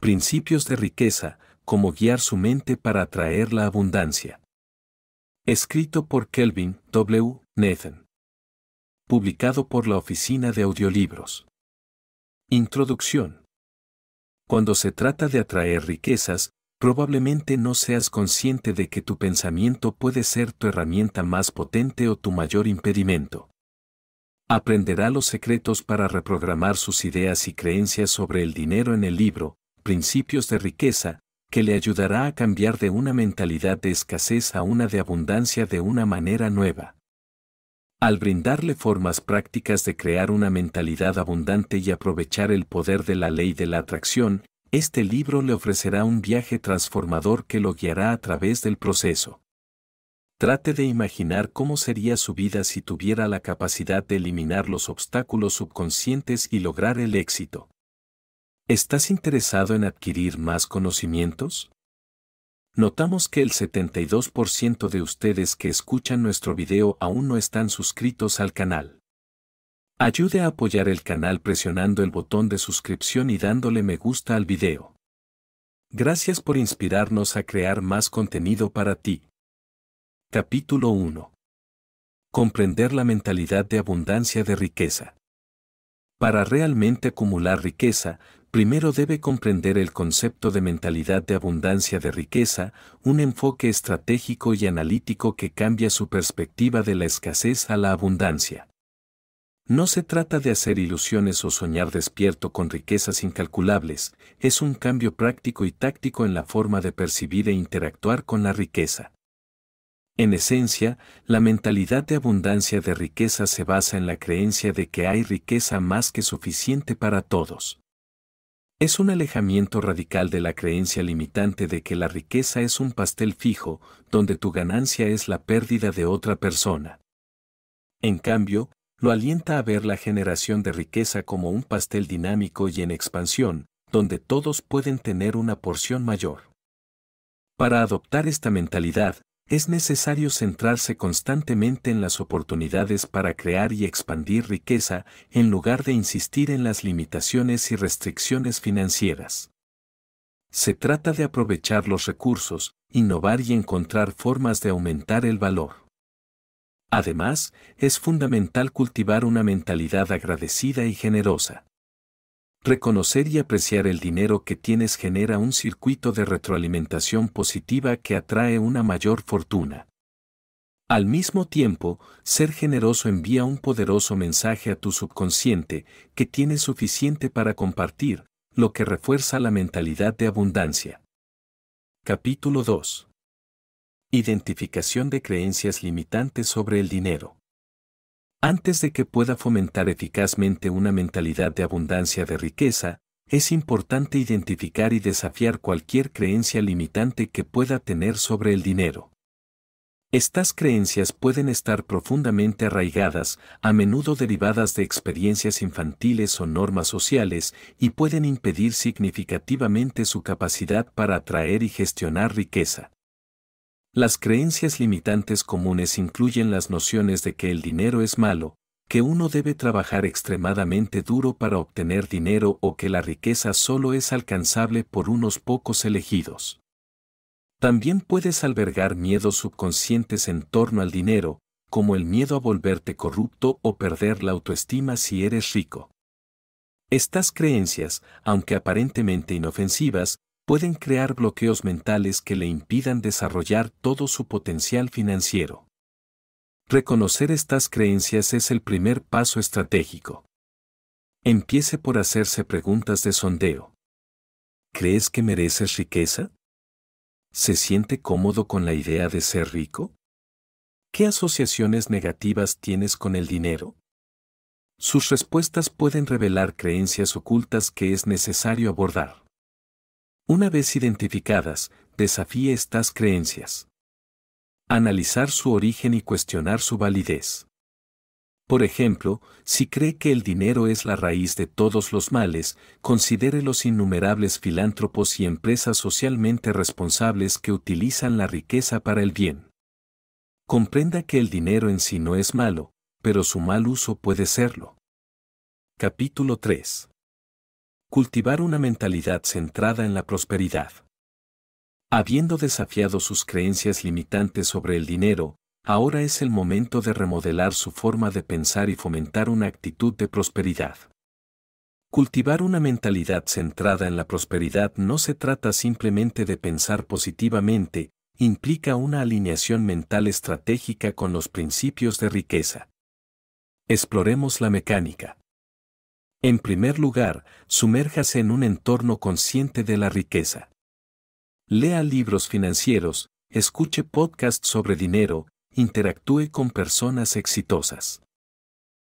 principios de riqueza, cómo guiar su mente para atraer la abundancia. Escrito por Kelvin W. Nathan. Publicado por la Oficina de Audiolibros. Introducción. Cuando se trata de atraer riquezas, probablemente no seas consciente de que tu pensamiento puede ser tu herramienta más potente o tu mayor impedimento. Aprenderá los secretos para reprogramar sus ideas y creencias sobre el dinero en el libro, principios de riqueza, que le ayudará a cambiar de una mentalidad de escasez a una de abundancia de una manera nueva. Al brindarle formas prácticas de crear una mentalidad abundante y aprovechar el poder de la ley de la atracción, este libro le ofrecerá un viaje transformador que lo guiará a través del proceso. Trate de imaginar cómo sería su vida si tuviera la capacidad de eliminar los obstáculos subconscientes y lograr el éxito. ¿Estás interesado en adquirir más conocimientos? Notamos que el 72% de ustedes que escuchan nuestro video aún no están suscritos al canal. Ayude a apoyar el canal presionando el botón de suscripción y dándole me gusta al video. Gracias por inspirarnos a crear más contenido para ti. Capítulo 1. Comprender la mentalidad de abundancia de riqueza. Para realmente acumular riqueza, primero debe comprender el concepto de mentalidad de abundancia de riqueza, un enfoque estratégico y analítico que cambia su perspectiva de la escasez a la abundancia. No se trata de hacer ilusiones o soñar despierto con riquezas incalculables, es un cambio práctico y táctico en la forma de percibir e interactuar con la riqueza. En esencia, la mentalidad de abundancia de riqueza se basa en la creencia de que hay riqueza más que suficiente para todos. Es un alejamiento radical de la creencia limitante de que la riqueza es un pastel fijo, donde tu ganancia es la pérdida de otra persona. En cambio, lo alienta a ver la generación de riqueza como un pastel dinámico y en expansión, donde todos pueden tener una porción mayor. Para adoptar esta mentalidad, es necesario centrarse constantemente en las oportunidades para crear y expandir riqueza en lugar de insistir en las limitaciones y restricciones financieras. Se trata de aprovechar los recursos, innovar y encontrar formas de aumentar el valor. Además, es fundamental cultivar una mentalidad agradecida y generosa. Reconocer y apreciar el dinero que tienes genera un circuito de retroalimentación positiva que atrae una mayor fortuna. Al mismo tiempo, ser generoso envía un poderoso mensaje a tu subconsciente que tiene suficiente para compartir, lo que refuerza la mentalidad de abundancia. Capítulo 2. Identificación de creencias limitantes sobre el dinero. Antes de que pueda fomentar eficazmente una mentalidad de abundancia de riqueza, es importante identificar y desafiar cualquier creencia limitante que pueda tener sobre el dinero. Estas creencias pueden estar profundamente arraigadas, a menudo derivadas de experiencias infantiles o normas sociales, y pueden impedir significativamente su capacidad para atraer y gestionar riqueza. Las creencias limitantes comunes incluyen las nociones de que el dinero es malo, que uno debe trabajar extremadamente duro para obtener dinero o que la riqueza solo es alcanzable por unos pocos elegidos. También puedes albergar miedos subconscientes en torno al dinero, como el miedo a volverte corrupto o perder la autoestima si eres rico. Estas creencias, aunque aparentemente inofensivas, pueden crear bloqueos mentales que le impidan desarrollar todo su potencial financiero. Reconocer estas creencias es el primer paso estratégico. Empiece por hacerse preguntas de sondeo. ¿Crees que mereces riqueza? ¿Se siente cómodo con la idea de ser rico? ¿Qué asociaciones negativas tienes con el dinero? Sus respuestas pueden revelar creencias ocultas que es necesario abordar. Una vez identificadas, desafíe estas creencias. Analizar su origen y cuestionar su validez. Por ejemplo, si cree que el dinero es la raíz de todos los males, considere los innumerables filántropos y empresas socialmente responsables que utilizan la riqueza para el bien. Comprenda que el dinero en sí no es malo, pero su mal uso puede serlo. Capítulo 3 cultivar una mentalidad centrada en la prosperidad. Habiendo desafiado sus creencias limitantes sobre el dinero, ahora es el momento de remodelar su forma de pensar y fomentar una actitud de prosperidad. Cultivar una mentalidad centrada en la prosperidad no se trata simplemente de pensar positivamente, implica una alineación mental estratégica con los principios de riqueza. Exploremos la mecánica. En primer lugar, sumérjase en un entorno consciente de la riqueza. Lea libros financieros, escuche podcasts sobre dinero, interactúe con personas exitosas.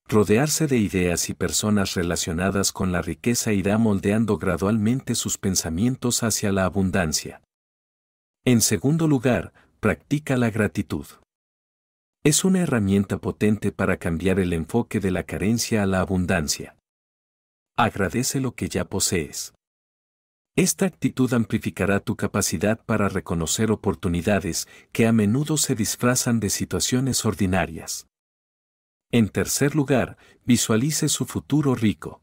Rodearse de ideas y personas relacionadas con la riqueza irá moldeando gradualmente sus pensamientos hacia la abundancia. En segundo lugar, practica la gratitud. Es una herramienta potente para cambiar el enfoque de la carencia a la abundancia. Agradece lo que ya posees. Esta actitud amplificará tu capacidad para reconocer oportunidades que a menudo se disfrazan de situaciones ordinarias. En tercer lugar, visualice su futuro rico.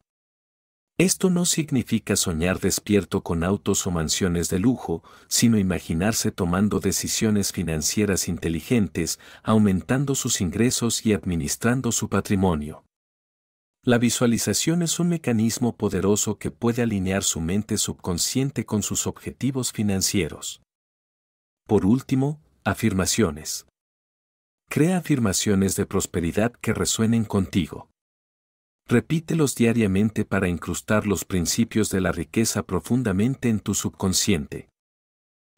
Esto no significa soñar despierto con autos o mansiones de lujo, sino imaginarse tomando decisiones financieras inteligentes, aumentando sus ingresos y administrando su patrimonio. La visualización es un mecanismo poderoso que puede alinear su mente subconsciente con sus objetivos financieros. Por último, afirmaciones. Crea afirmaciones de prosperidad que resuenen contigo. Repítelos diariamente para incrustar los principios de la riqueza profundamente en tu subconsciente.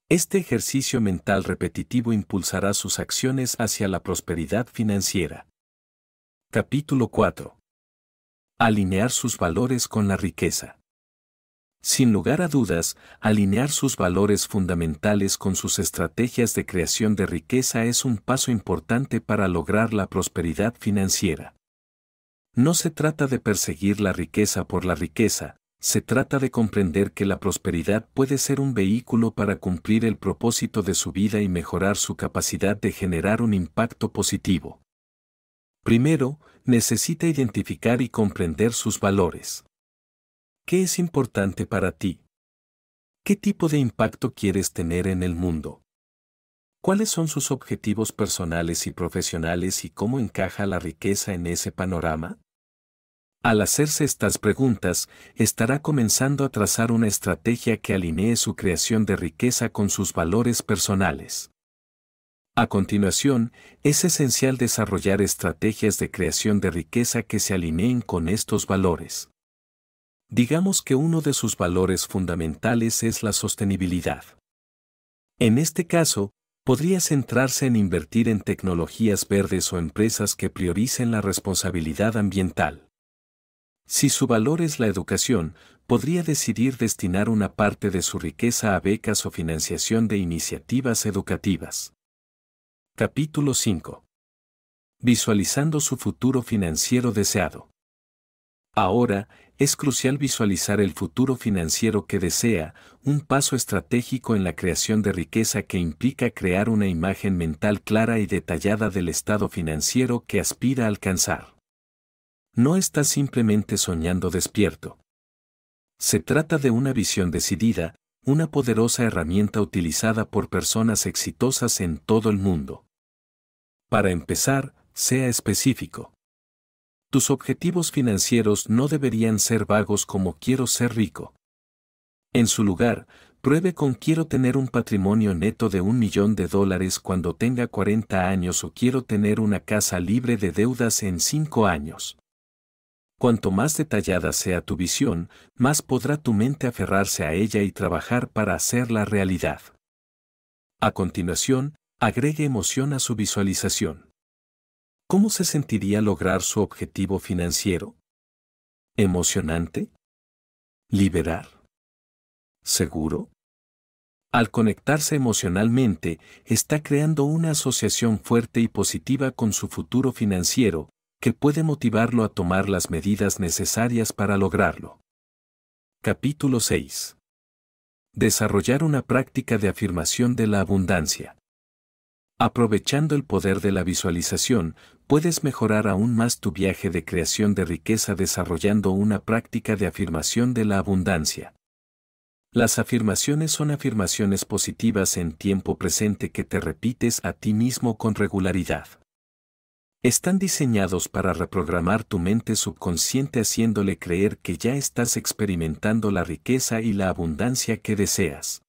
Este ejercicio mental repetitivo impulsará sus acciones hacia la prosperidad financiera. Capítulo 4. Alinear sus valores con la riqueza. Sin lugar a dudas, alinear sus valores fundamentales con sus estrategias de creación de riqueza es un paso importante para lograr la prosperidad financiera. No se trata de perseguir la riqueza por la riqueza, se trata de comprender que la prosperidad puede ser un vehículo para cumplir el propósito de su vida y mejorar su capacidad de generar un impacto positivo. Primero, necesita identificar y comprender sus valores. ¿Qué es importante para ti? ¿Qué tipo de impacto quieres tener en el mundo? ¿Cuáles son sus objetivos personales y profesionales y cómo encaja la riqueza en ese panorama? Al hacerse estas preguntas, estará comenzando a trazar una estrategia que alinee su creación de riqueza con sus valores personales. A continuación, es esencial desarrollar estrategias de creación de riqueza que se alineen con estos valores. Digamos que uno de sus valores fundamentales es la sostenibilidad. En este caso, podría centrarse en invertir en tecnologías verdes o empresas que prioricen la responsabilidad ambiental. Si su valor es la educación, podría decidir destinar una parte de su riqueza a becas o financiación de iniciativas educativas. Capítulo 5. Visualizando su futuro financiero deseado. Ahora, es crucial visualizar el futuro financiero que desea, un paso estratégico en la creación de riqueza que implica crear una imagen mental clara y detallada del estado financiero que aspira a alcanzar. No está simplemente soñando despierto. Se trata de una visión decidida, una poderosa herramienta utilizada por personas exitosas en todo el mundo. Para empezar, sea específico. Tus objetivos financieros no deberían ser vagos como quiero ser rico. En su lugar, pruebe con quiero tener un patrimonio neto de un millón de dólares cuando tenga 40 años o quiero tener una casa libre de deudas en 5 años. Cuanto más detallada sea tu visión, más podrá tu mente aferrarse a ella y trabajar para hacerla realidad. A continuación, Agregue emoción a su visualización. ¿Cómo se sentiría lograr su objetivo financiero? ¿Emocionante? ¿Liberar? ¿Seguro? Al conectarse emocionalmente, está creando una asociación fuerte y positiva con su futuro financiero, que puede motivarlo a tomar las medidas necesarias para lograrlo. Capítulo 6. Desarrollar una práctica de afirmación de la abundancia. Aprovechando el poder de la visualización, puedes mejorar aún más tu viaje de creación de riqueza desarrollando una práctica de afirmación de la abundancia. Las afirmaciones son afirmaciones positivas en tiempo presente que te repites a ti mismo con regularidad. Están diseñados para reprogramar tu mente subconsciente haciéndole creer que ya estás experimentando la riqueza y la abundancia que deseas.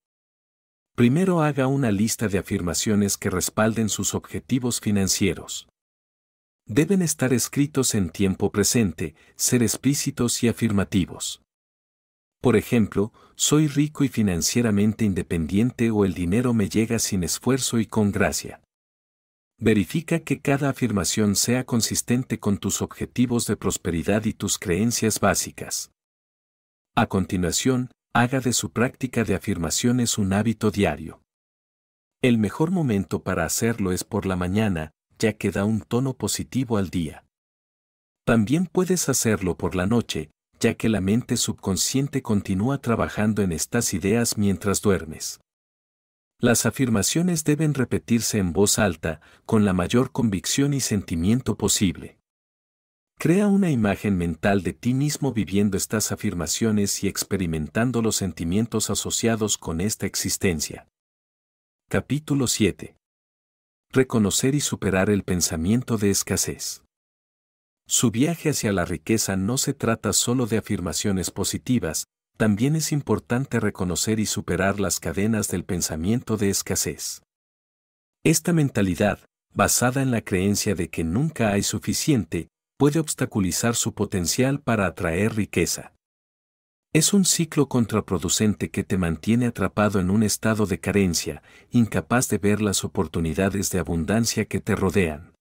Primero haga una lista de afirmaciones que respalden sus objetivos financieros. Deben estar escritos en tiempo presente, ser explícitos y afirmativos. Por ejemplo, soy rico y financieramente independiente o el dinero me llega sin esfuerzo y con gracia. Verifica que cada afirmación sea consistente con tus objetivos de prosperidad y tus creencias básicas. A continuación, haga de su práctica de afirmaciones un hábito diario. El mejor momento para hacerlo es por la mañana, ya que da un tono positivo al día. También puedes hacerlo por la noche, ya que la mente subconsciente continúa trabajando en estas ideas mientras duermes. Las afirmaciones deben repetirse en voz alta, con la mayor convicción y sentimiento posible. Crea una imagen mental de ti mismo viviendo estas afirmaciones y experimentando los sentimientos asociados con esta existencia. Capítulo 7. Reconocer y superar el pensamiento de escasez. Su viaje hacia la riqueza no se trata solo de afirmaciones positivas, también es importante reconocer y superar las cadenas del pensamiento de escasez. Esta mentalidad, basada en la creencia de que nunca hay suficiente, puede obstaculizar su potencial para atraer riqueza. Es un ciclo contraproducente que te mantiene atrapado en un estado de carencia, incapaz de ver las oportunidades de abundancia que te rodean.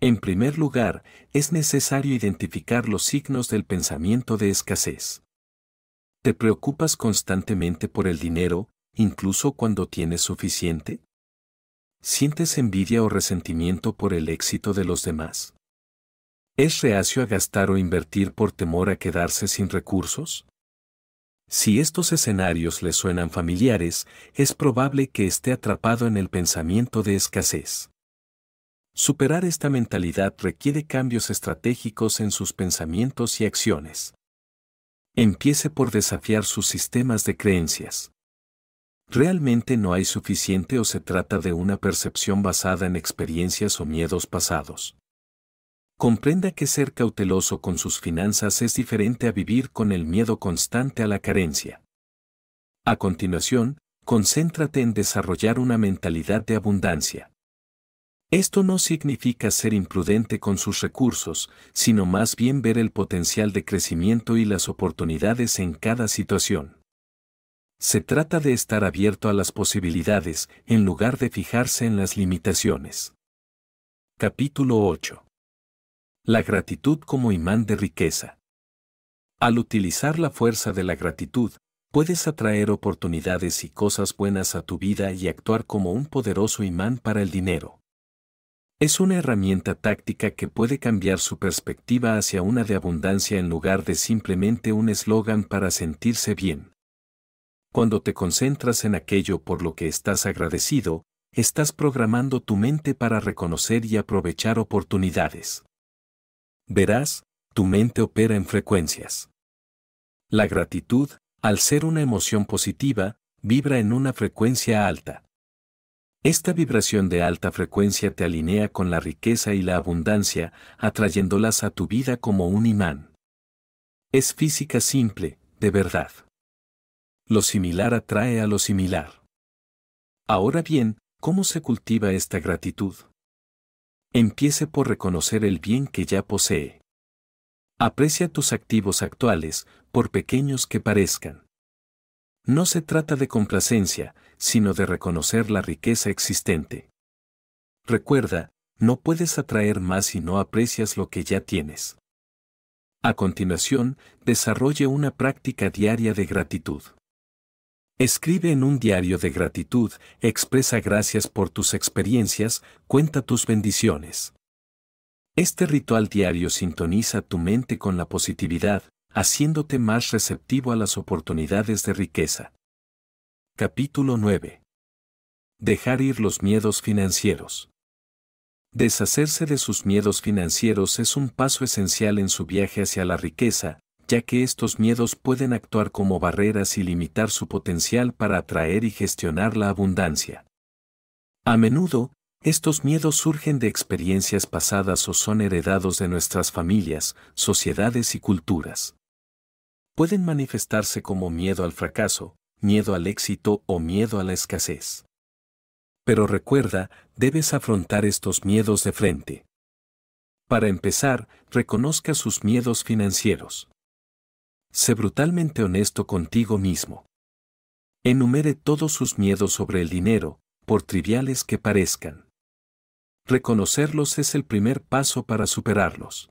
En primer lugar, es necesario identificar los signos del pensamiento de escasez. ¿Te preocupas constantemente por el dinero, incluso cuando tienes suficiente? ¿Sientes envidia o resentimiento por el éxito de los demás? ¿Es reacio a gastar o invertir por temor a quedarse sin recursos? Si estos escenarios le suenan familiares, es probable que esté atrapado en el pensamiento de escasez. Superar esta mentalidad requiere cambios estratégicos en sus pensamientos y acciones. Empiece por desafiar sus sistemas de creencias. ¿Realmente no hay suficiente o se trata de una percepción basada en experiencias o miedos pasados? comprenda que ser cauteloso con sus finanzas es diferente a vivir con el miedo constante a la carencia. A continuación, concéntrate en desarrollar una mentalidad de abundancia. Esto no significa ser imprudente con sus recursos, sino más bien ver el potencial de crecimiento y las oportunidades en cada situación. Se trata de estar abierto a las posibilidades en lugar de fijarse en las limitaciones. Capítulo 8. La gratitud como imán de riqueza. Al utilizar la fuerza de la gratitud, puedes atraer oportunidades y cosas buenas a tu vida y actuar como un poderoso imán para el dinero. Es una herramienta táctica que puede cambiar su perspectiva hacia una de abundancia en lugar de simplemente un eslogan para sentirse bien. Cuando te concentras en aquello por lo que estás agradecido, estás programando tu mente para reconocer y aprovechar oportunidades verás, tu mente opera en frecuencias. La gratitud, al ser una emoción positiva, vibra en una frecuencia alta. Esta vibración de alta frecuencia te alinea con la riqueza y la abundancia, atrayéndolas a tu vida como un imán. Es física simple, de verdad. Lo similar atrae a lo similar. Ahora bien, ¿cómo se cultiva esta gratitud? Empiece por reconocer el bien que ya posee. Aprecia tus activos actuales, por pequeños que parezcan. No se trata de complacencia, sino de reconocer la riqueza existente. Recuerda, no puedes atraer más si no aprecias lo que ya tienes. A continuación, desarrolle una práctica diaria de gratitud. Escribe en un diario de gratitud, expresa gracias por tus experiencias, cuenta tus bendiciones. Este ritual diario sintoniza tu mente con la positividad, haciéndote más receptivo a las oportunidades de riqueza. Capítulo 9. Dejar ir los miedos financieros. Deshacerse de sus miedos financieros es un paso esencial en su viaje hacia la riqueza, ya que estos miedos pueden actuar como barreras y limitar su potencial para atraer y gestionar la abundancia. A menudo, estos miedos surgen de experiencias pasadas o son heredados de nuestras familias, sociedades y culturas. Pueden manifestarse como miedo al fracaso, miedo al éxito o miedo a la escasez. Pero recuerda, debes afrontar estos miedos de frente. Para empezar, reconozca sus miedos financieros sé brutalmente honesto contigo mismo. Enumere todos sus miedos sobre el dinero, por triviales que parezcan. Reconocerlos es el primer paso para superarlos.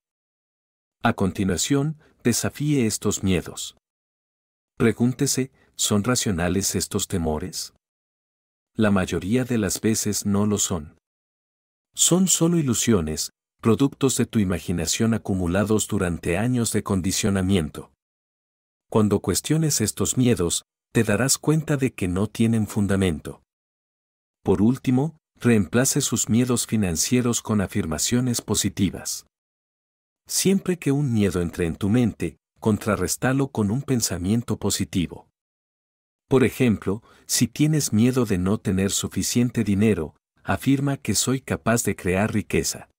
A continuación, desafíe estos miedos. Pregúntese, ¿son racionales estos temores? La mayoría de las veces no lo son. Son solo ilusiones, productos de tu imaginación acumulados durante años de condicionamiento. Cuando cuestiones estos miedos, te darás cuenta de que no tienen fundamento. Por último, reemplace sus miedos financieros con afirmaciones positivas. Siempre que un miedo entre en tu mente, contrarrestalo con un pensamiento positivo. Por ejemplo, si tienes miedo de no tener suficiente dinero, afirma que soy capaz de crear riqueza.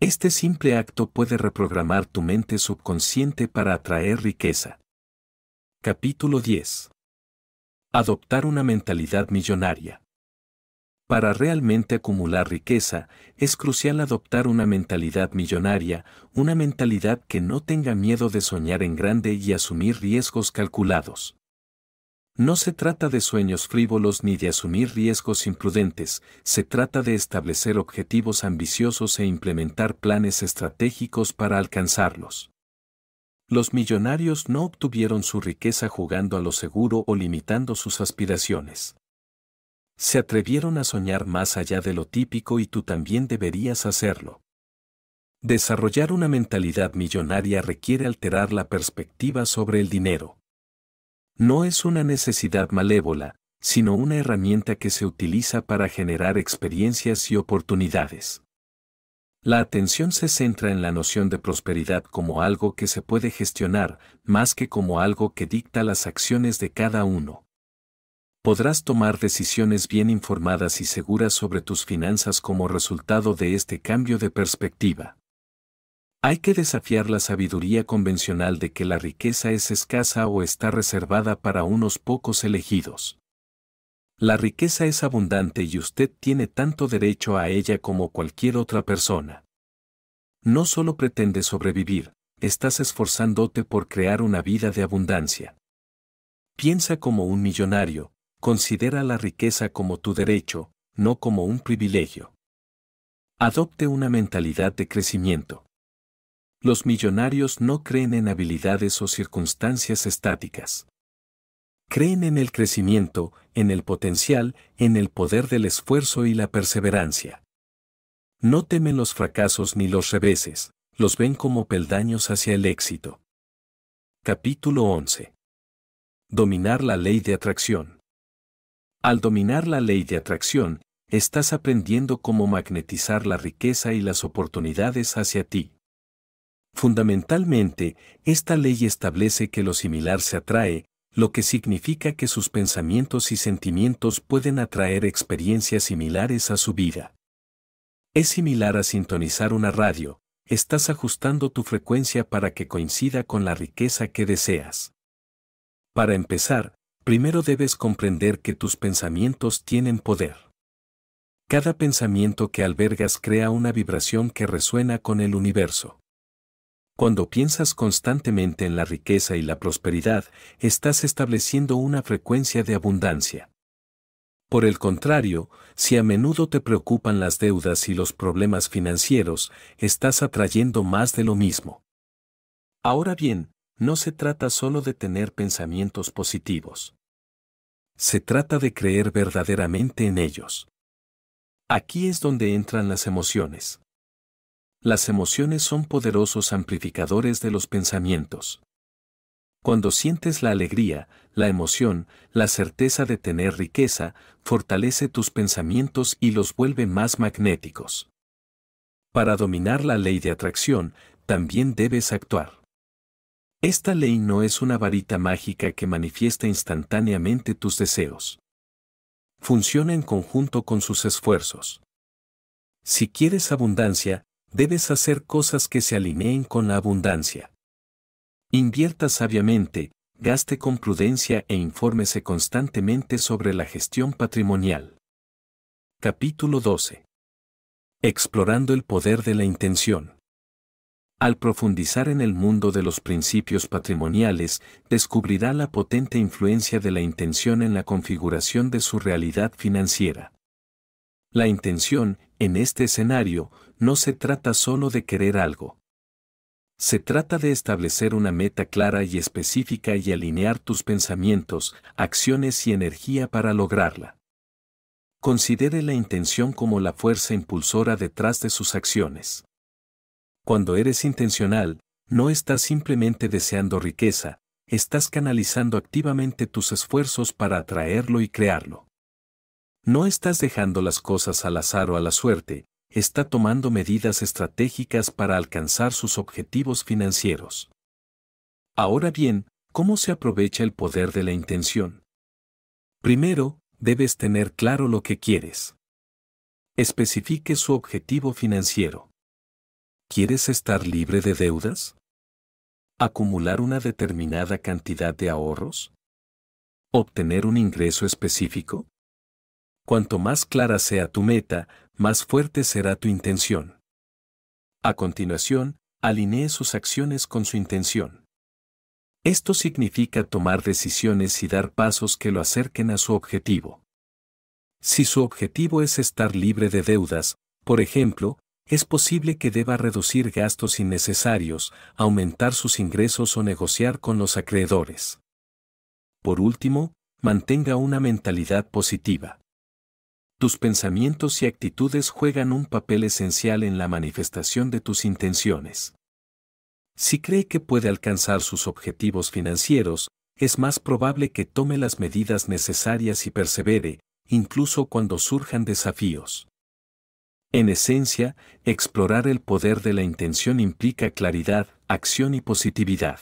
Este simple acto puede reprogramar tu mente subconsciente para atraer riqueza. Capítulo 10. Adoptar una mentalidad millonaria. Para realmente acumular riqueza, es crucial adoptar una mentalidad millonaria, una mentalidad que no tenga miedo de soñar en grande y asumir riesgos calculados. No se trata de sueños frívolos ni de asumir riesgos imprudentes, se trata de establecer objetivos ambiciosos e implementar planes estratégicos para alcanzarlos. Los millonarios no obtuvieron su riqueza jugando a lo seguro o limitando sus aspiraciones. Se atrevieron a soñar más allá de lo típico y tú también deberías hacerlo. Desarrollar una mentalidad millonaria requiere alterar la perspectiva sobre el dinero. No es una necesidad malévola, sino una herramienta que se utiliza para generar experiencias y oportunidades. La atención se centra en la noción de prosperidad como algo que se puede gestionar, más que como algo que dicta las acciones de cada uno. Podrás tomar decisiones bien informadas y seguras sobre tus finanzas como resultado de este cambio de perspectiva. Hay que desafiar la sabiduría convencional de que la riqueza es escasa o está reservada para unos pocos elegidos. La riqueza es abundante y usted tiene tanto derecho a ella como cualquier otra persona. No solo pretende sobrevivir, estás esforzándote por crear una vida de abundancia. Piensa como un millonario, considera la riqueza como tu derecho, no como un privilegio. Adopte una mentalidad de crecimiento. Los millonarios no creen en habilidades o circunstancias estáticas creen en el crecimiento, en el potencial, en el poder del esfuerzo y la perseverancia. No temen los fracasos ni los reveses, los ven como peldaños hacia el éxito. Capítulo 11. Dominar la ley de atracción. Al dominar la ley de atracción, estás aprendiendo cómo magnetizar la riqueza y las oportunidades hacia ti. Fundamentalmente, esta ley establece que lo similar se atrae, lo que significa que sus pensamientos y sentimientos pueden atraer experiencias similares a su vida. Es similar a sintonizar una radio, estás ajustando tu frecuencia para que coincida con la riqueza que deseas. Para empezar, primero debes comprender que tus pensamientos tienen poder. Cada pensamiento que albergas crea una vibración que resuena con el universo. Cuando piensas constantemente en la riqueza y la prosperidad, estás estableciendo una frecuencia de abundancia. Por el contrario, si a menudo te preocupan las deudas y los problemas financieros, estás atrayendo más de lo mismo. Ahora bien, no se trata solo de tener pensamientos positivos. Se trata de creer verdaderamente en ellos. Aquí es donde entran las emociones. Las emociones son poderosos amplificadores de los pensamientos. Cuando sientes la alegría, la emoción, la certeza de tener riqueza, fortalece tus pensamientos y los vuelve más magnéticos. Para dominar la ley de atracción, también debes actuar. Esta ley no es una varita mágica que manifiesta instantáneamente tus deseos. Funciona en conjunto con sus esfuerzos. Si quieres abundancia, debes hacer cosas que se alineen con la abundancia. Invierta sabiamente, gaste con prudencia e infórmese constantemente sobre la gestión patrimonial. Capítulo 12. Explorando el poder de la intención. Al profundizar en el mundo de los principios patrimoniales, descubrirá la potente influencia de la intención en la configuración de su realidad financiera. La intención, en este escenario, no se trata solo de querer algo. Se trata de establecer una meta clara y específica y alinear tus pensamientos, acciones y energía para lograrla. Considere la intención como la fuerza impulsora detrás de sus acciones. Cuando eres intencional, no estás simplemente deseando riqueza, estás canalizando activamente tus esfuerzos para atraerlo y crearlo. No estás dejando las cosas al azar o a la suerte, está tomando medidas estratégicas para alcanzar sus objetivos financieros. Ahora bien, ¿cómo se aprovecha el poder de la intención? Primero, debes tener claro lo que quieres. Especifique su objetivo financiero. ¿Quieres estar libre de deudas? ¿Acumular una determinada cantidad de ahorros? ¿Obtener un ingreso específico? Cuanto más clara sea tu meta, más fuerte será tu intención. A continuación, alinee sus acciones con su intención. Esto significa tomar decisiones y dar pasos que lo acerquen a su objetivo. Si su objetivo es estar libre de deudas, por ejemplo, es posible que deba reducir gastos innecesarios, aumentar sus ingresos o negociar con los acreedores. Por último, mantenga una mentalidad positiva. Tus pensamientos y actitudes juegan un papel esencial en la manifestación de tus intenciones. Si cree que puede alcanzar sus objetivos financieros, es más probable que tome las medidas necesarias y persevere, incluso cuando surjan desafíos. En esencia, explorar el poder de la intención implica claridad, acción y positividad.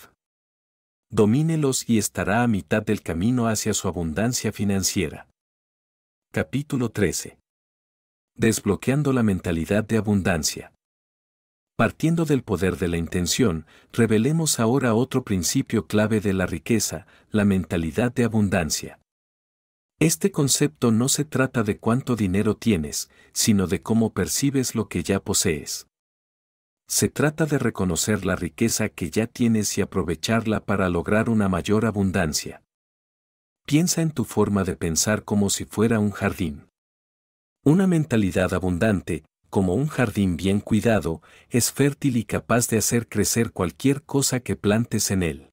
Domínelos y estará a mitad del camino hacia su abundancia financiera. Capítulo 13. Desbloqueando la mentalidad de abundancia. Partiendo del poder de la intención, revelemos ahora otro principio clave de la riqueza, la mentalidad de abundancia. Este concepto no se trata de cuánto dinero tienes, sino de cómo percibes lo que ya posees. Se trata de reconocer la riqueza que ya tienes y aprovecharla para lograr una mayor abundancia. Piensa en tu forma de pensar como si fuera un jardín. Una mentalidad abundante, como un jardín bien cuidado, es fértil y capaz de hacer crecer cualquier cosa que plantes en él.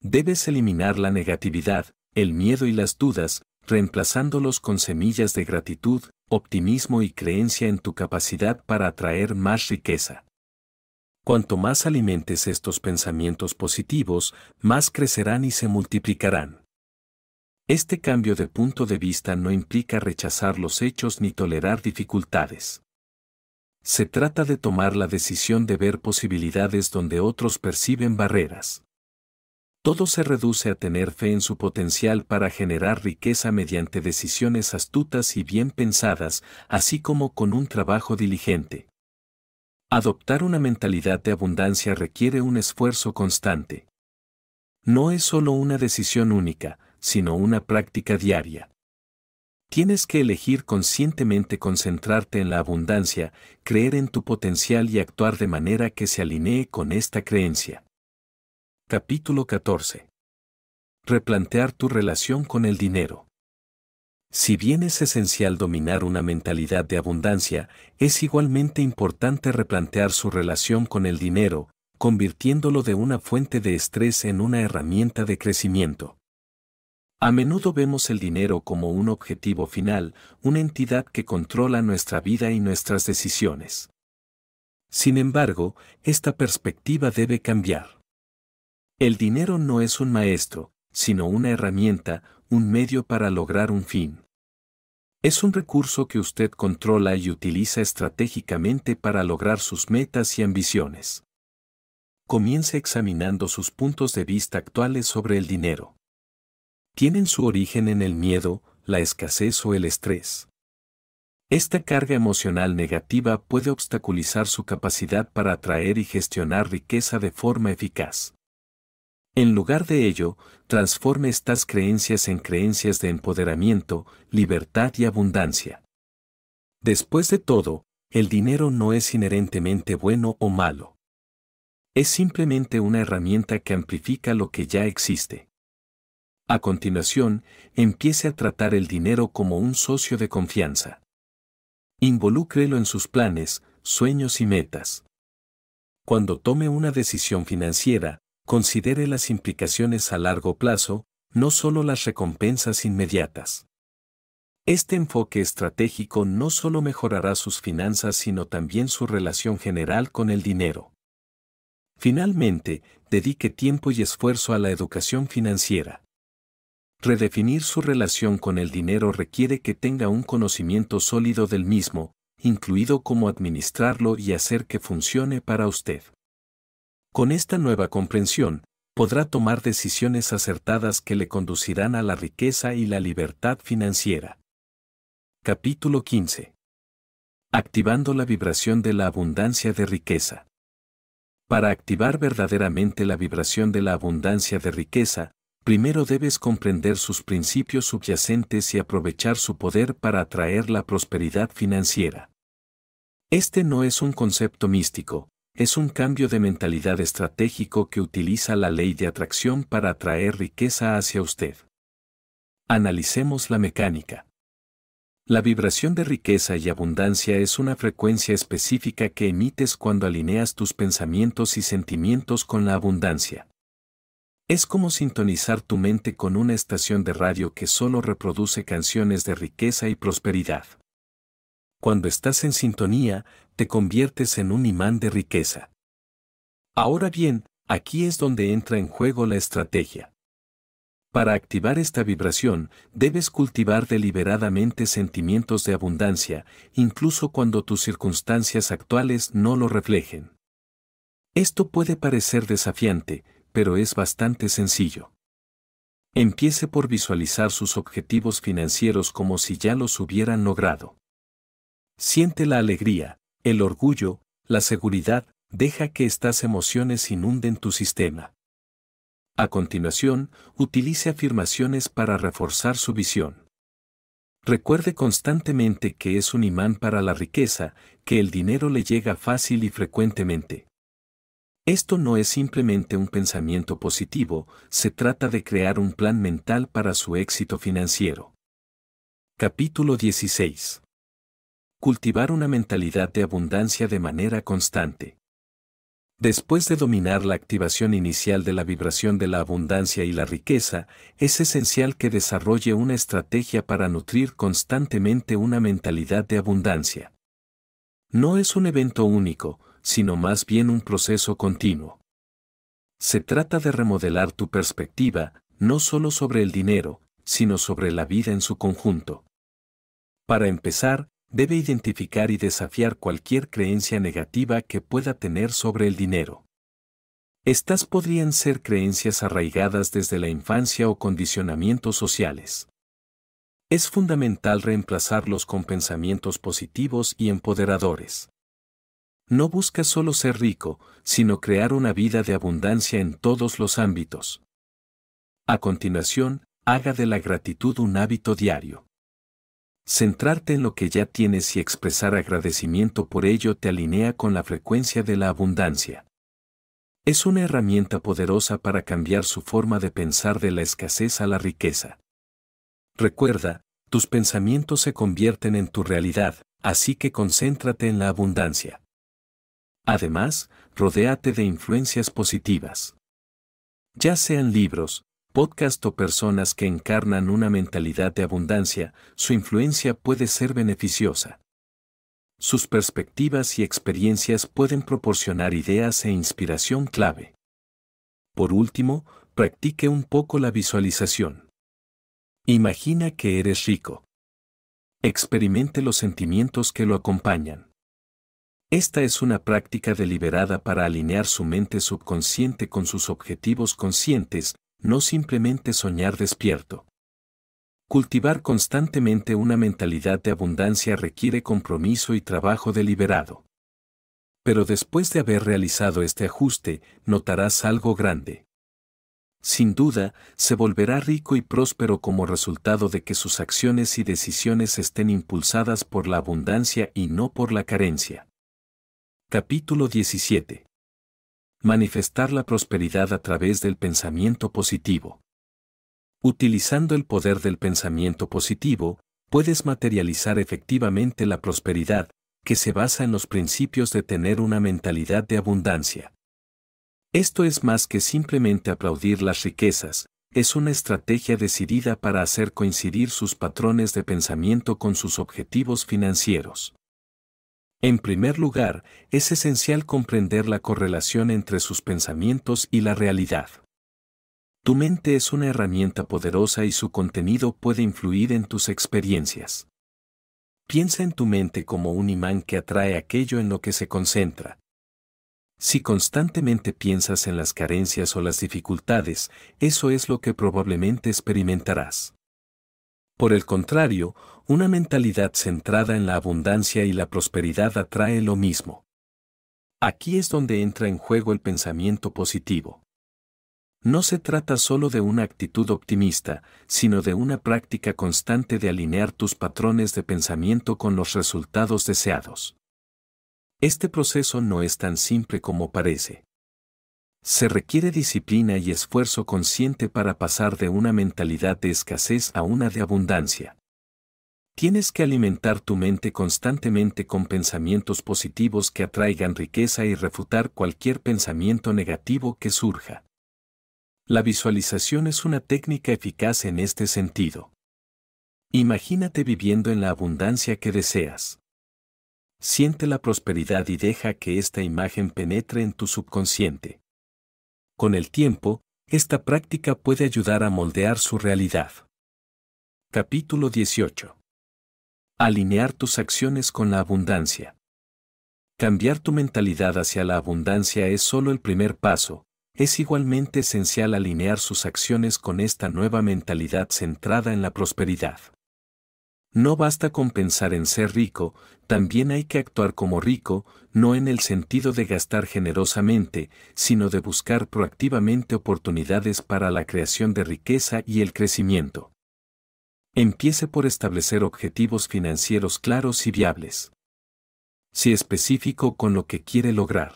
Debes eliminar la negatividad, el miedo y las dudas, reemplazándolos con semillas de gratitud, optimismo y creencia en tu capacidad para atraer más riqueza. Cuanto más alimentes estos pensamientos positivos, más crecerán y se multiplicarán. Este cambio de punto de vista no implica rechazar los hechos ni tolerar dificultades. Se trata de tomar la decisión de ver posibilidades donde otros perciben barreras. Todo se reduce a tener fe en su potencial para generar riqueza mediante decisiones astutas y bien pensadas, así como con un trabajo diligente. Adoptar una mentalidad de abundancia requiere un esfuerzo constante. No es solo una decisión única, sino una práctica diaria. Tienes que elegir conscientemente concentrarte en la abundancia, creer en tu potencial y actuar de manera que se alinee con esta creencia. Capítulo 14. Replantear tu relación con el dinero. Si bien es esencial dominar una mentalidad de abundancia, es igualmente importante replantear su relación con el dinero, convirtiéndolo de una fuente de estrés en una herramienta de crecimiento. A menudo vemos el dinero como un objetivo final, una entidad que controla nuestra vida y nuestras decisiones. Sin embargo, esta perspectiva debe cambiar. El dinero no es un maestro, sino una herramienta, un medio para lograr un fin. Es un recurso que usted controla y utiliza estratégicamente para lograr sus metas y ambiciones. Comience examinando sus puntos de vista actuales sobre el dinero tienen su origen en el miedo, la escasez o el estrés. Esta carga emocional negativa puede obstaculizar su capacidad para atraer y gestionar riqueza de forma eficaz. En lugar de ello, transforme estas creencias en creencias de empoderamiento, libertad y abundancia. Después de todo, el dinero no es inherentemente bueno o malo. Es simplemente una herramienta que amplifica lo que ya existe. A continuación, empiece a tratar el dinero como un socio de confianza. Involúcrelo en sus planes, sueños y metas. Cuando tome una decisión financiera, considere las implicaciones a largo plazo, no solo las recompensas inmediatas. Este enfoque estratégico no solo mejorará sus finanzas, sino también su relación general con el dinero. Finalmente, dedique tiempo y esfuerzo a la educación financiera. Redefinir su relación con el dinero requiere que tenga un conocimiento sólido del mismo, incluido cómo administrarlo y hacer que funcione para usted. Con esta nueva comprensión, podrá tomar decisiones acertadas que le conducirán a la riqueza y la libertad financiera. Capítulo 15. Activando la vibración de la abundancia de riqueza. Para activar verdaderamente la vibración de la abundancia de riqueza, primero debes comprender sus principios subyacentes y aprovechar su poder para atraer la prosperidad financiera. Este no es un concepto místico, es un cambio de mentalidad estratégico que utiliza la ley de atracción para atraer riqueza hacia usted. Analicemos la mecánica. La vibración de riqueza y abundancia es una frecuencia específica que emites cuando alineas tus pensamientos y sentimientos con la abundancia. Es como sintonizar tu mente con una estación de radio que solo reproduce canciones de riqueza y prosperidad. Cuando estás en sintonía, te conviertes en un imán de riqueza. Ahora bien, aquí es donde entra en juego la estrategia. Para activar esta vibración, debes cultivar deliberadamente sentimientos de abundancia, incluso cuando tus circunstancias actuales no lo reflejen. Esto puede parecer desafiante, pero es bastante sencillo. Empiece por visualizar sus objetivos financieros como si ya los hubieran logrado. Siente la alegría, el orgullo, la seguridad, deja que estas emociones inunden tu sistema. A continuación, utilice afirmaciones para reforzar su visión. Recuerde constantemente que es un imán para la riqueza, que el dinero le llega fácil y frecuentemente. Esto no es simplemente un pensamiento positivo, se trata de crear un plan mental para su éxito financiero. Capítulo 16. Cultivar una mentalidad de abundancia de manera constante. Después de dominar la activación inicial de la vibración de la abundancia y la riqueza, es esencial que desarrolle una estrategia para nutrir constantemente una mentalidad de abundancia. No es un evento único, sino más bien un proceso continuo. Se trata de remodelar tu perspectiva, no solo sobre el dinero, sino sobre la vida en su conjunto. Para empezar, debe identificar y desafiar cualquier creencia negativa que pueda tener sobre el dinero. Estas podrían ser creencias arraigadas desde la infancia o condicionamientos sociales. Es fundamental reemplazarlos con pensamientos positivos y empoderadores no busca solo ser rico, sino crear una vida de abundancia en todos los ámbitos. A continuación, haga de la gratitud un hábito diario. Centrarte en lo que ya tienes y expresar agradecimiento por ello te alinea con la frecuencia de la abundancia. Es una herramienta poderosa para cambiar su forma de pensar de la escasez a la riqueza. Recuerda, tus pensamientos se convierten en tu realidad, así que concéntrate en la abundancia. Además, rodéate de influencias positivas. Ya sean libros, podcast o personas que encarnan una mentalidad de abundancia, su influencia puede ser beneficiosa. Sus perspectivas y experiencias pueden proporcionar ideas e inspiración clave. Por último, practique un poco la visualización. Imagina que eres rico. Experimente los sentimientos que lo acompañan. Esta es una práctica deliberada para alinear su mente subconsciente con sus objetivos conscientes, no simplemente soñar despierto. Cultivar constantemente una mentalidad de abundancia requiere compromiso y trabajo deliberado. Pero después de haber realizado este ajuste, notarás algo grande. Sin duda, se volverá rico y próspero como resultado de que sus acciones y decisiones estén impulsadas por la abundancia y no por la carencia. Capítulo 17. Manifestar la prosperidad a través del pensamiento positivo. Utilizando el poder del pensamiento positivo, puedes materializar efectivamente la prosperidad, que se basa en los principios de tener una mentalidad de abundancia. Esto es más que simplemente aplaudir las riquezas, es una estrategia decidida para hacer coincidir sus patrones de pensamiento con sus objetivos financieros. En primer lugar, es esencial comprender la correlación entre sus pensamientos y la realidad. Tu mente es una herramienta poderosa y su contenido puede influir en tus experiencias. Piensa en tu mente como un imán que atrae aquello en lo que se concentra. Si constantemente piensas en las carencias o las dificultades, eso es lo que probablemente experimentarás. Por el contrario, una mentalidad centrada en la abundancia y la prosperidad atrae lo mismo. Aquí es donde entra en juego el pensamiento positivo. No se trata solo de una actitud optimista, sino de una práctica constante de alinear tus patrones de pensamiento con los resultados deseados. Este proceso no es tan simple como parece. Se requiere disciplina y esfuerzo consciente para pasar de una mentalidad de escasez a una de abundancia. Tienes que alimentar tu mente constantemente con pensamientos positivos que atraigan riqueza y refutar cualquier pensamiento negativo que surja. La visualización es una técnica eficaz en este sentido. Imagínate viviendo en la abundancia que deseas. Siente la prosperidad y deja que esta imagen penetre en tu subconsciente. Con el tiempo, esta práctica puede ayudar a moldear su realidad. Capítulo 18. Alinear tus acciones con la abundancia. Cambiar tu mentalidad hacia la abundancia es solo el primer paso, es igualmente esencial alinear sus acciones con esta nueva mentalidad centrada en la prosperidad. No basta con pensar en ser rico, también hay que actuar como rico, no en el sentido de gastar generosamente, sino de buscar proactivamente oportunidades para la creación de riqueza y el crecimiento. Empiece por establecer objetivos financieros claros y viables. Si específico con lo que quiere lograr.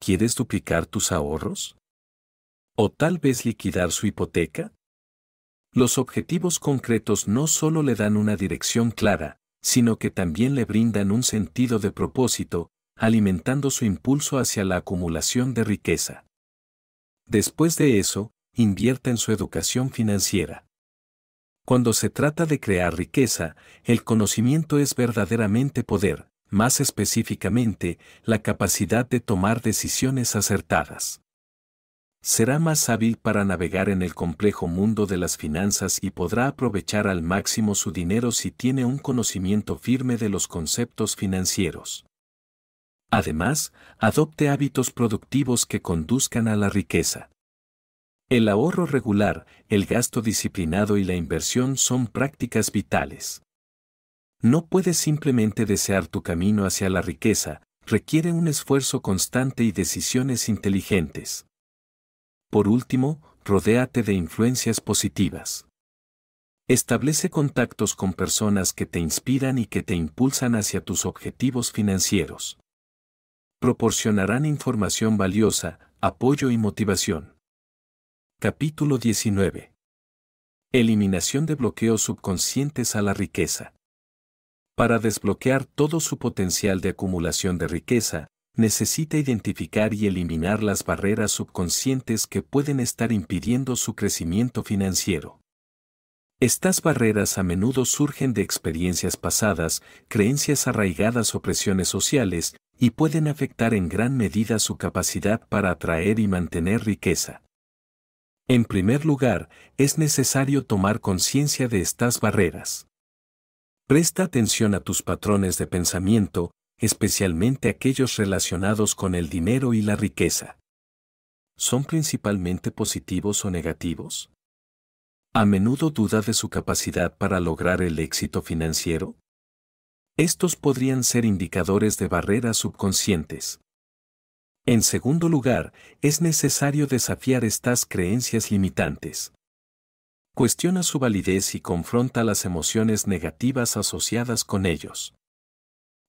¿Quieres duplicar tus ahorros? ¿O tal vez liquidar su hipoteca? Los objetivos concretos no solo le dan una dirección clara, sino que también le brindan un sentido de propósito, alimentando su impulso hacia la acumulación de riqueza. Después de eso, invierta en su educación financiera. Cuando se trata de crear riqueza, el conocimiento es verdaderamente poder, más específicamente, la capacidad de tomar decisiones acertadas será más hábil para navegar en el complejo mundo de las finanzas y podrá aprovechar al máximo su dinero si tiene un conocimiento firme de los conceptos financieros. Además, adopte hábitos productivos que conduzcan a la riqueza. El ahorro regular, el gasto disciplinado y la inversión son prácticas vitales. No puedes simplemente desear tu camino hacia la riqueza, requiere un esfuerzo constante y decisiones inteligentes. Por último, rodéate de influencias positivas. Establece contactos con personas que te inspiran y que te impulsan hacia tus objetivos financieros. Proporcionarán información valiosa, apoyo y motivación. Capítulo 19. Eliminación de bloqueos subconscientes a la riqueza. Para desbloquear todo su potencial de acumulación de riqueza, necesita identificar y eliminar las barreras subconscientes que pueden estar impidiendo su crecimiento financiero. Estas barreras a menudo surgen de experiencias pasadas, creencias arraigadas o presiones sociales, y pueden afectar en gran medida su capacidad para atraer y mantener riqueza. En primer lugar, es necesario tomar conciencia de estas barreras. Presta atención a tus patrones de pensamiento, especialmente aquellos relacionados con el dinero y la riqueza. ¿Son principalmente positivos o negativos? ¿A menudo duda de su capacidad para lograr el éxito financiero? Estos podrían ser indicadores de barreras subconscientes. En segundo lugar, es necesario desafiar estas creencias limitantes. Cuestiona su validez y confronta las emociones negativas asociadas con ellos.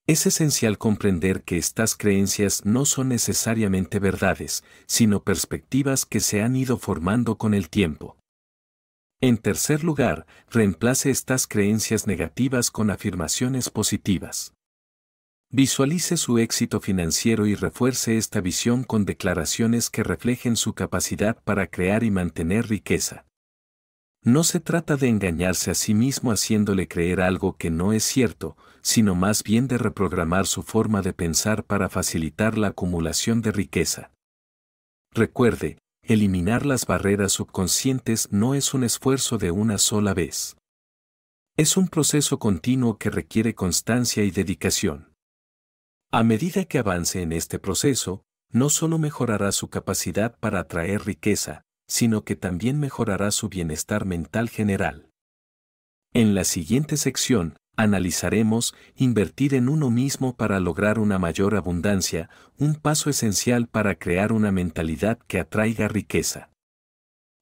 Es esencial comprender que estas creencias no son necesariamente verdades, sino perspectivas que se han ido formando con el tiempo. En tercer lugar, reemplace estas creencias negativas con afirmaciones positivas. Visualice su éxito financiero y refuerce esta visión con declaraciones que reflejen su capacidad para crear y mantener riqueza. No se trata de engañarse a sí mismo haciéndole creer algo que no es cierto, sino más bien de reprogramar su forma de pensar para facilitar la acumulación de riqueza. Recuerde, eliminar las barreras subconscientes no es un esfuerzo de una sola vez. Es un proceso continuo que requiere constancia y dedicación. A medida que avance en este proceso, no solo mejorará su capacidad para atraer riqueza, sino que también mejorará su bienestar mental general. En la siguiente sección, analizaremos invertir en uno mismo para lograr una mayor abundancia, un paso esencial para crear una mentalidad que atraiga riqueza.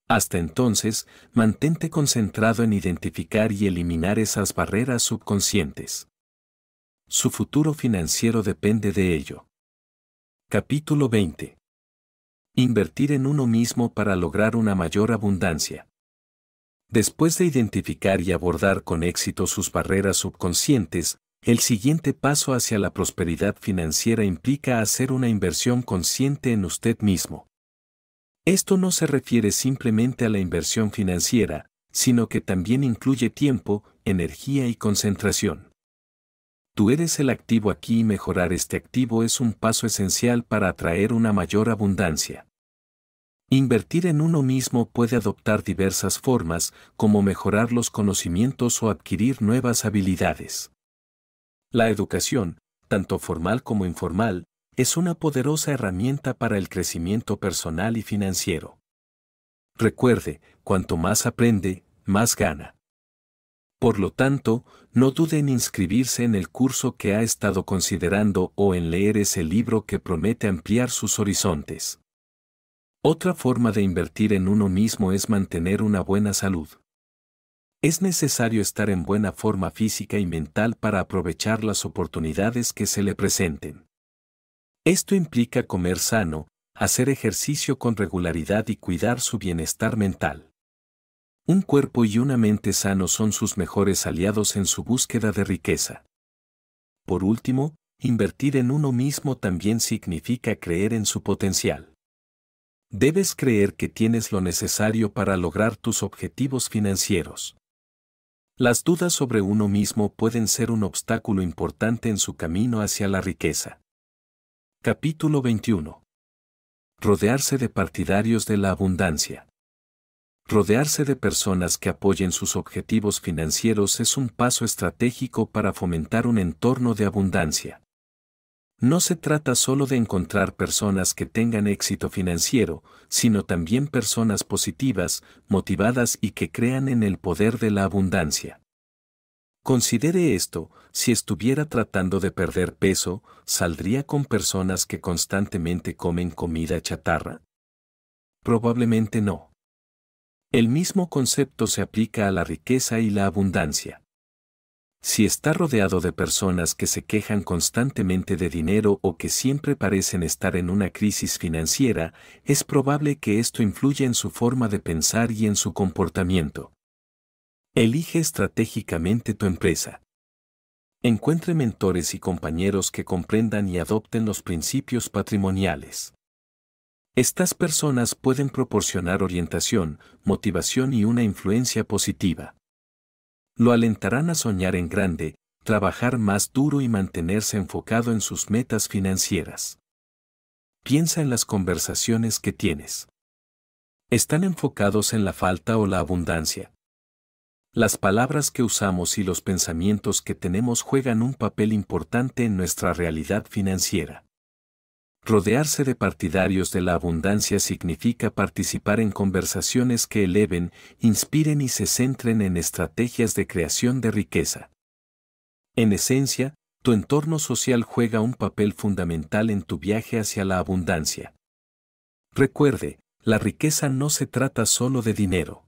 Hasta entonces, mantente concentrado en identificar y eliminar esas barreras subconscientes. Su futuro financiero depende de ello. Capítulo 20. Invertir en uno mismo para lograr una mayor abundancia. Después de identificar y abordar con éxito sus barreras subconscientes, el siguiente paso hacia la prosperidad financiera implica hacer una inversión consciente en usted mismo. Esto no se refiere simplemente a la inversión financiera, sino que también incluye tiempo, energía y concentración. Tú eres el activo aquí y mejorar este activo es un paso esencial para atraer una mayor abundancia. Invertir en uno mismo puede adoptar diversas formas, como mejorar los conocimientos o adquirir nuevas habilidades. La educación, tanto formal como informal, es una poderosa herramienta para el crecimiento personal y financiero. Recuerde, cuanto más aprende, más gana. Por lo tanto, no dude en inscribirse en el curso que ha estado considerando o en leer ese libro que promete ampliar sus horizontes. Otra forma de invertir en uno mismo es mantener una buena salud. Es necesario estar en buena forma física y mental para aprovechar las oportunidades que se le presenten. Esto implica comer sano, hacer ejercicio con regularidad y cuidar su bienestar mental. Un cuerpo y una mente sanos son sus mejores aliados en su búsqueda de riqueza. Por último, invertir en uno mismo también significa creer en su potencial. Debes creer que tienes lo necesario para lograr tus objetivos financieros. Las dudas sobre uno mismo pueden ser un obstáculo importante en su camino hacia la riqueza. Capítulo 21. Rodearse de partidarios de la abundancia. Rodearse de personas que apoyen sus objetivos financieros es un paso estratégico para fomentar un entorno de abundancia. No se trata solo de encontrar personas que tengan éxito financiero, sino también personas positivas, motivadas y que crean en el poder de la abundancia. Considere esto, si estuviera tratando de perder peso, ¿saldría con personas que constantemente comen comida chatarra? Probablemente no. El mismo concepto se aplica a la riqueza y la abundancia. Si está rodeado de personas que se quejan constantemente de dinero o que siempre parecen estar en una crisis financiera, es probable que esto influya en su forma de pensar y en su comportamiento. Elige estratégicamente tu empresa. Encuentre mentores y compañeros que comprendan y adopten los principios patrimoniales. Estas personas pueden proporcionar orientación, motivación y una influencia positiva. Lo alentarán a soñar en grande, trabajar más duro y mantenerse enfocado en sus metas financieras. Piensa en las conversaciones que tienes. Están enfocados en la falta o la abundancia. Las palabras que usamos y los pensamientos que tenemos juegan un papel importante en nuestra realidad financiera. Rodearse de partidarios de la abundancia significa participar en conversaciones que eleven, inspiren y se centren en estrategias de creación de riqueza. En esencia, tu entorno social juega un papel fundamental en tu viaje hacia la abundancia. Recuerde, la riqueza no se trata solo de dinero.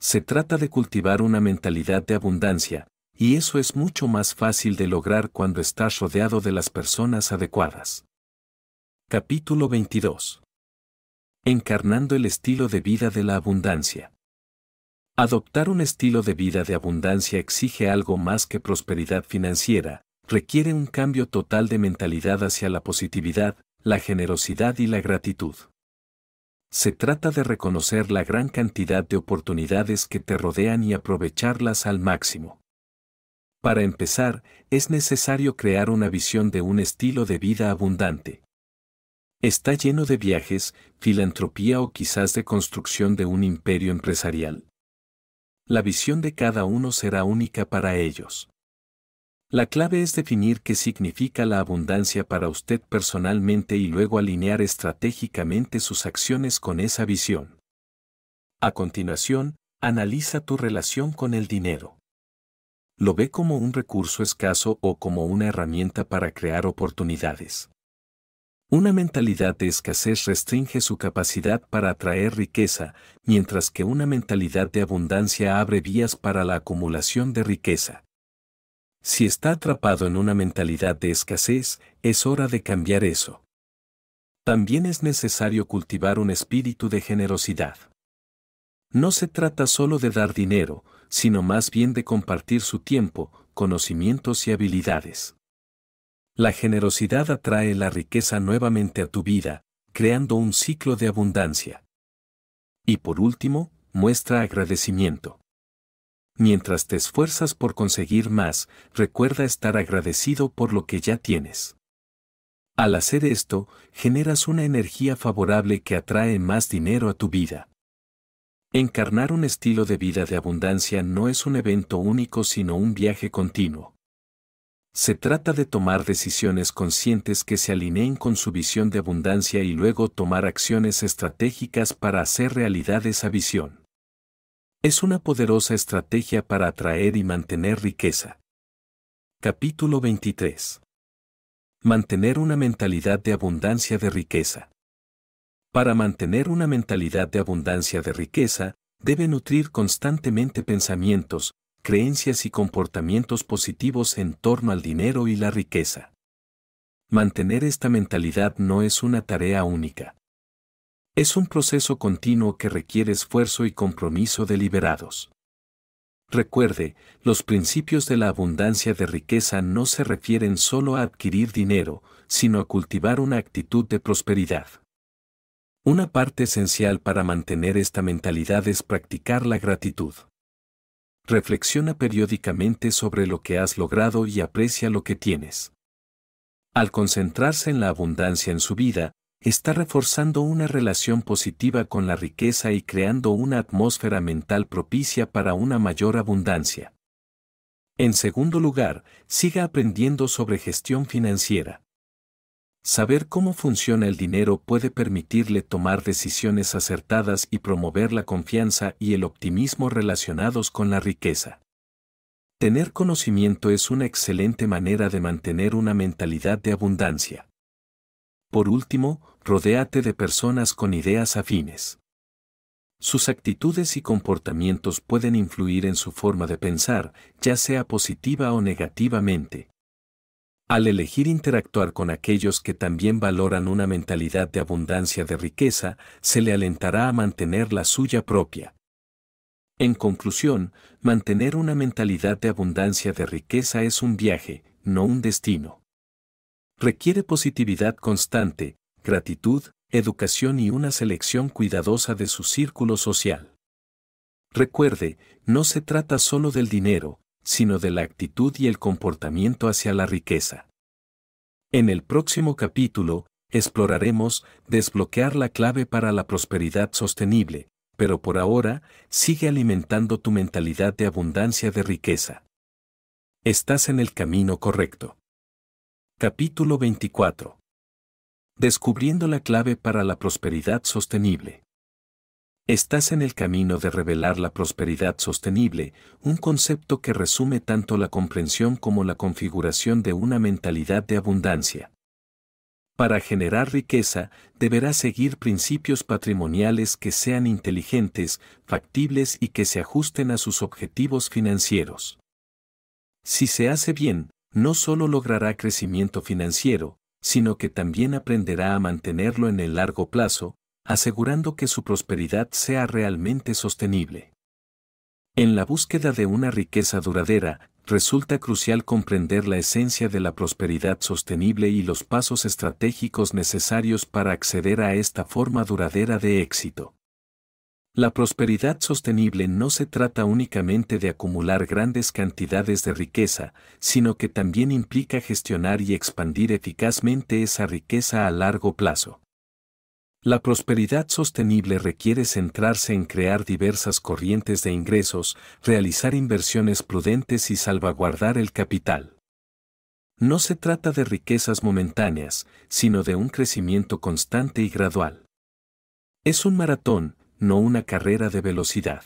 Se trata de cultivar una mentalidad de abundancia, y eso es mucho más fácil de lograr cuando estás rodeado de las personas adecuadas. Capítulo 22. Encarnando el estilo de vida de la abundancia. Adoptar un estilo de vida de abundancia exige algo más que prosperidad financiera, requiere un cambio total de mentalidad hacia la positividad, la generosidad y la gratitud. Se trata de reconocer la gran cantidad de oportunidades que te rodean y aprovecharlas al máximo. Para empezar, es necesario crear una visión de un estilo de vida abundante. Está lleno de viajes, filantropía o quizás de construcción de un imperio empresarial. La visión de cada uno será única para ellos. La clave es definir qué significa la abundancia para usted personalmente y luego alinear estratégicamente sus acciones con esa visión. A continuación, analiza tu relación con el dinero. ¿Lo ve como un recurso escaso o como una herramienta para crear oportunidades? Una mentalidad de escasez restringe su capacidad para atraer riqueza, mientras que una mentalidad de abundancia abre vías para la acumulación de riqueza. Si está atrapado en una mentalidad de escasez, es hora de cambiar eso. También es necesario cultivar un espíritu de generosidad. No se trata solo de dar dinero, sino más bien de compartir su tiempo, conocimientos y habilidades. La generosidad atrae la riqueza nuevamente a tu vida, creando un ciclo de abundancia. Y por último, muestra agradecimiento. Mientras te esfuerzas por conseguir más, recuerda estar agradecido por lo que ya tienes. Al hacer esto, generas una energía favorable que atrae más dinero a tu vida. Encarnar un estilo de vida de abundancia no es un evento único sino un viaje continuo. Se trata de tomar decisiones conscientes que se alineen con su visión de abundancia y luego tomar acciones estratégicas para hacer realidad esa visión. Es una poderosa estrategia para atraer y mantener riqueza. Capítulo 23. Mantener una mentalidad de abundancia de riqueza. Para mantener una mentalidad de abundancia de riqueza, debe nutrir constantemente pensamientos, creencias y comportamientos positivos en torno al dinero y la riqueza. Mantener esta mentalidad no es una tarea única. Es un proceso continuo que requiere esfuerzo y compromiso deliberados. Recuerde, los principios de la abundancia de riqueza no se refieren solo a adquirir dinero, sino a cultivar una actitud de prosperidad. Una parte esencial para mantener esta mentalidad es practicar la gratitud reflexiona periódicamente sobre lo que has logrado y aprecia lo que tienes. Al concentrarse en la abundancia en su vida, está reforzando una relación positiva con la riqueza y creando una atmósfera mental propicia para una mayor abundancia. En segundo lugar, siga aprendiendo sobre gestión financiera. Saber cómo funciona el dinero puede permitirle tomar decisiones acertadas y promover la confianza y el optimismo relacionados con la riqueza. Tener conocimiento es una excelente manera de mantener una mentalidad de abundancia. Por último, rodéate de personas con ideas afines. Sus actitudes y comportamientos pueden influir en su forma de pensar, ya sea positiva o negativamente, al elegir interactuar con aquellos que también valoran una mentalidad de abundancia de riqueza, se le alentará a mantener la suya propia. En conclusión, mantener una mentalidad de abundancia de riqueza es un viaje, no un destino. Requiere positividad constante, gratitud, educación y una selección cuidadosa de su círculo social. Recuerde, no se trata solo del dinero, sino de la actitud y el comportamiento hacia la riqueza. En el próximo capítulo, exploraremos desbloquear la clave para la prosperidad sostenible, pero por ahora, sigue alimentando tu mentalidad de abundancia de riqueza. Estás en el camino correcto. Capítulo 24. Descubriendo la clave para la prosperidad sostenible. Estás en el camino de revelar la prosperidad sostenible, un concepto que resume tanto la comprensión como la configuración de una mentalidad de abundancia. Para generar riqueza, deberás seguir principios patrimoniales que sean inteligentes, factibles y que se ajusten a sus objetivos financieros. Si se hace bien, no solo logrará crecimiento financiero, sino que también aprenderá a mantenerlo en el largo plazo, asegurando que su prosperidad sea realmente sostenible. En la búsqueda de una riqueza duradera, resulta crucial comprender la esencia de la prosperidad sostenible y los pasos estratégicos necesarios para acceder a esta forma duradera de éxito. La prosperidad sostenible no se trata únicamente de acumular grandes cantidades de riqueza, sino que también implica gestionar y expandir eficazmente esa riqueza a largo plazo. La prosperidad sostenible requiere centrarse en crear diversas corrientes de ingresos, realizar inversiones prudentes y salvaguardar el capital. No se trata de riquezas momentáneas, sino de un crecimiento constante y gradual. Es un maratón, no una carrera de velocidad.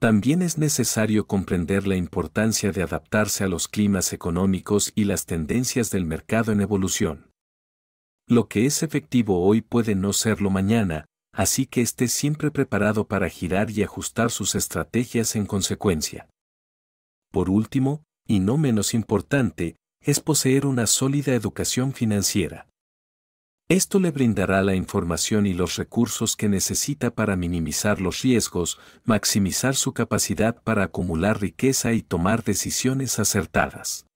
También es necesario comprender la importancia de adaptarse a los climas económicos y las tendencias del mercado en evolución. Lo que es efectivo hoy puede no serlo mañana, así que esté siempre preparado para girar y ajustar sus estrategias en consecuencia. Por último, y no menos importante, es poseer una sólida educación financiera. Esto le brindará la información y los recursos que necesita para minimizar los riesgos, maximizar su capacidad para acumular riqueza y tomar decisiones acertadas.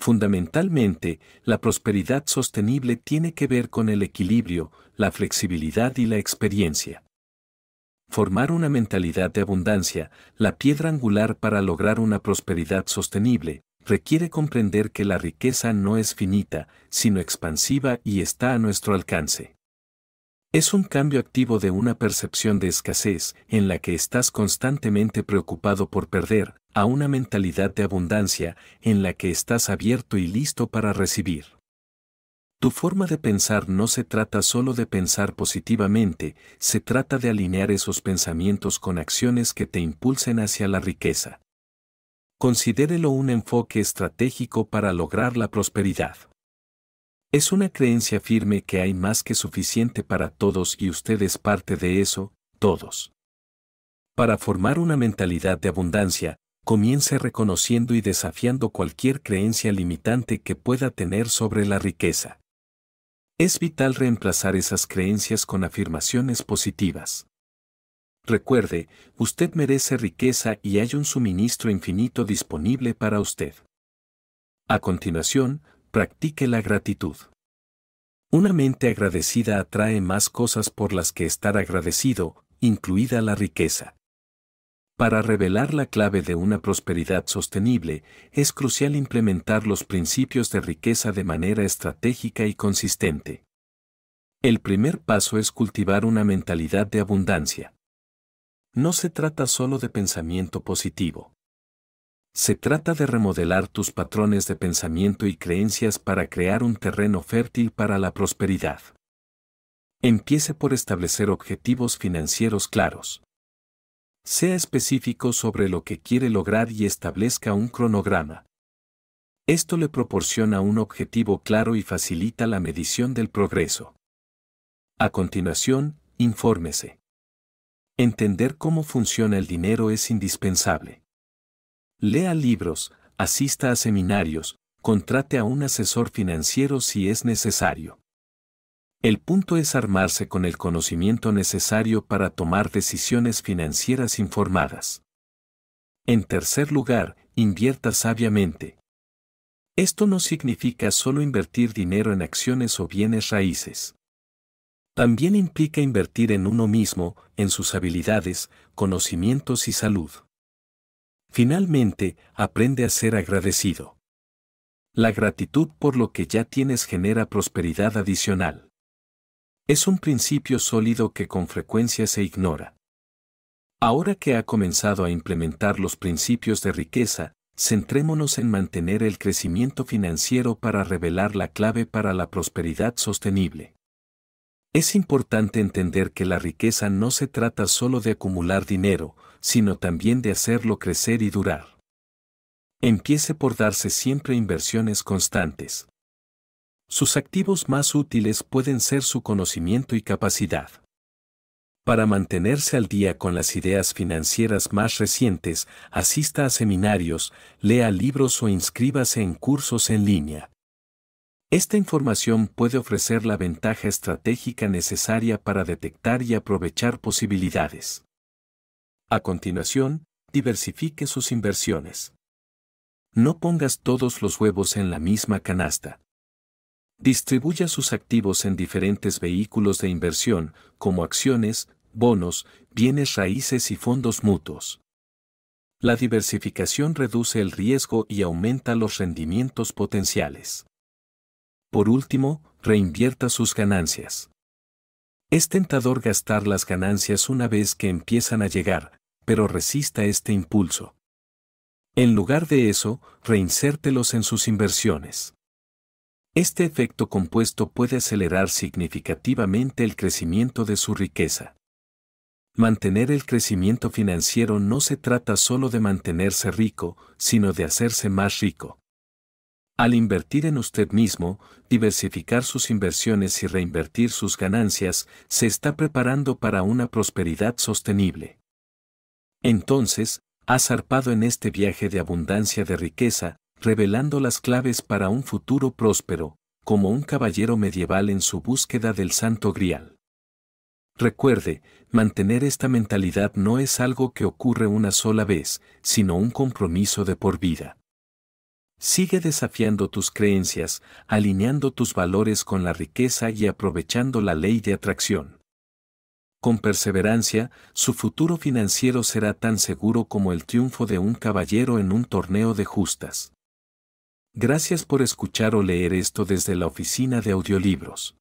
Fundamentalmente, la prosperidad sostenible tiene que ver con el equilibrio, la flexibilidad y la experiencia. Formar una mentalidad de abundancia, la piedra angular para lograr una prosperidad sostenible, requiere comprender que la riqueza no es finita, sino expansiva y está a nuestro alcance. Es un cambio activo de una percepción de escasez en la que estás constantemente preocupado por perder, a una mentalidad de abundancia en la que estás abierto y listo para recibir. Tu forma de pensar no se trata solo de pensar positivamente, se trata de alinear esos pensamientos con acciones que te impulsen hacia la riqueza. Considérelo un enfoque estratégico para lograr la prosperidad. Es una creencia firme que hay más que suficiente para todos y usted es parte de eso, todos. Para formar una mentalidad de abundancia, comience reconociendo y desafiando cualquier creencia limitante que pueda tener sobre la riqueza. Es vital reemplazar esas creencias con afirmaciones positivas. Recuerde, usted merece riqueza y hay un suministro infinito disponible para usted. A continuación, practique la gratitud. Una mente agradecida atrae más cosas por las que estar agradecido, incluida la riqueza. Para revelar la clave de una prosperidad sostenible, es crucial implementar los principios de riqueza de manera estratégica y consistente. El primer paso es cultivar una mentalidad de abundancia. No se trata solo de pensamiento positivo. Se trata de remodelar tus patrones de pensamiento y creencias para crear un terreno fértil para la prosperidad. Empiece por establecer objetivos financieros claros. Sea específico sobre lo que quiere lograr y establezca un cronograma. Esto le proporciona un objetivo claro y facilita la medición del progreso. A continuación, infórmese. Entender cómo funciona el dinero es indispensable. Lea libros, asista a seminarios, contrate a un asesor financiero si es necesario. El punto es armarse con el conocimiento necesario para tomar decisiones financieras informadas. En tercer lugar, invierta sabiamente. Esto no significa solo invertir dinero en acciones o bienes raíces. También implica invertir en uno mismo, en sus habilidades, conocimientos y salud. Finalmente, aprende a ser agradecido. La gratitud por lo que ya tienes genera prosperidad adicional. Es un principio sólido que con frecuencia se ignora. Ahora que ha comenzado a implementar los principios de riqueza, centrémonos en mantener el crecimiento financiero para revelar la clave para la prosperidad sostenible. Es importante entender que la riqueza no se trata solo de acumular dinero, sino también de hacerlo crecer y durar. Empiece por darse siempre inversiones constantes. Sus activos más útiles pueden ser su conocimiento y capacidad. Para mantenerse al día con las ideas financieras más recientes, asista a seminarios, lea libros o inscríbase en cursos en línea. Esta información puede ofrecer la ventaja estratégica necesaria para detectar y aprovechar posibilidades. A continuación, diversifique sus inversiones. No pongas todos los huevos en la misma canasta. Distribuya sus activos en diferentes vehículos de inversión, como acciones, bonos, bienes raíces y fondos mutuos. La diversificación reduce el riesgo y aumenta los rendimientos potenciales. Por último, reinvierta sus ganancias. Es tentador gastar las ganancias una vez que empiezan a llegar, pero resista este impulso. En lugar de eso, reinsértelos en sus inversiones. Este efecto compuesto puede acelerar significativamente el crecimiento de su riqueza. Mantener el crecimiento financiero no se trata solo de mantenerse rico, sino de hacerse más rico. Al invertir en usted mismo, diversificar sus inversiones y reinvertir sus ganancias, se está preparando para una prosperidad sostenible. Entonces, ha zarpado en este viaje de abundancia de riqueza, revelando las claves para un futuro próspero, como un caballero medieval en su búsqueda del santo grial. Recuerde, mantener esta mentalidad no es algo que ocurre una sola vez, sino un compromiso de por vida. Sigue desafiando tus creencias, alineando tus valores con la riqueza y aprovechando la ley de atracción. Con perseverancia, su futuro financiero será tan seguro como el triunfo de un caballero en un torneo de justas. Gracias por escuchar o leer esto desde la oficina de audiolibros.